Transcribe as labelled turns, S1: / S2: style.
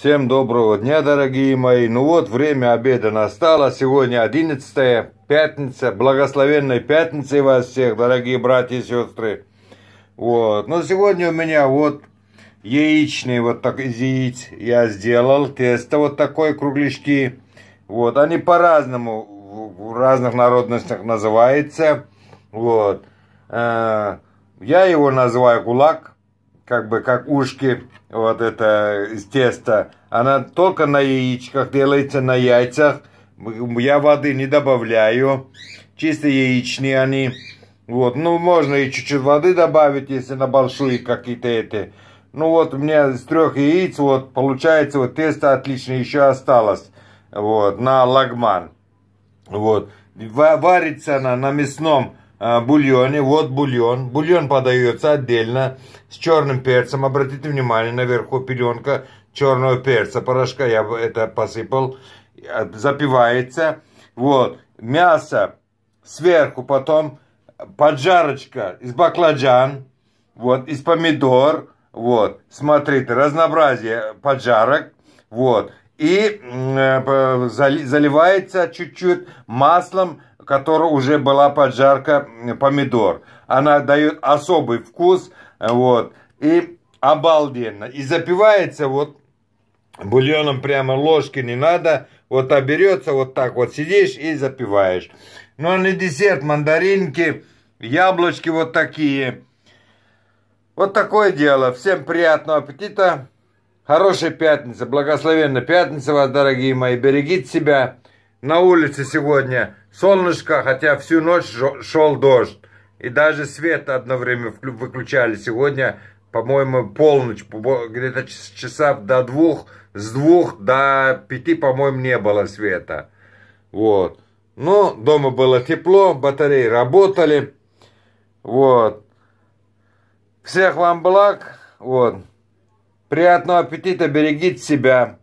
S1: Всем доброго дня, дорогие мои. Ну вот, время обеда настало. Сегодня 11 пятница. Благословенной пятницы вас всех, дорогие братья и сестры. Вот. Но сегодня у меня вот яичные вот так из яиц я сделал. Тесто вот такой круглички. Вот. Они по-разному в разных народностях называются. Вот. Э, я его называю кулак как бы как ушки, вот это из теста. Она только на яичках делается, на яйцах. Я воды не добавляю. Чисто яичные они. Вот, ну можно и чуть-чуть воды добавить, если на большие какие-то эти. Ну вот у меня из трех яиц вот получается вот тесто отлично еще осталось. Вот, на лагман. Вот. Варится она на мясном а, бульоне. Вот бульон. Бульон подается отдельно с черным перцем. Обратите внимание, наверху пеленка черного перца, порошка. Я это посыпал. А, запивается. Вот. Мясо сверху. Потом поджарочка из баклажан. Вот. Из помидор. Вот. Смотрите. Разнообразие поджарок. Вот. И э, заливается чуть-чуть маслом которой уже была поджарка э, помидор. Она дает особый вкус, э, вот, и обалденно. И запивается вот бульоном прямо ложки не надо, вот оберется вот так вот, сидишь и запиваешь. Ну, а на десерт мандаринки, яблочки вот такие. Вот такое дело. Всем приятного аппетита. Хорошей пятницы, благословенной пятницы вас, дорогие мои. Берегите себя. На улице сегодня солнышко, хотя всю ночь шел дождь. И даже свет одно время выключали. Сегодня, по-моему, полночь, где-то часа до двух, с двух до пяти, по-моему, не было света. Вот. Но ну, дома было тепло, батареи работали. Вот. Всех вам благ. Вот. Приятного аппетита, берегите себя.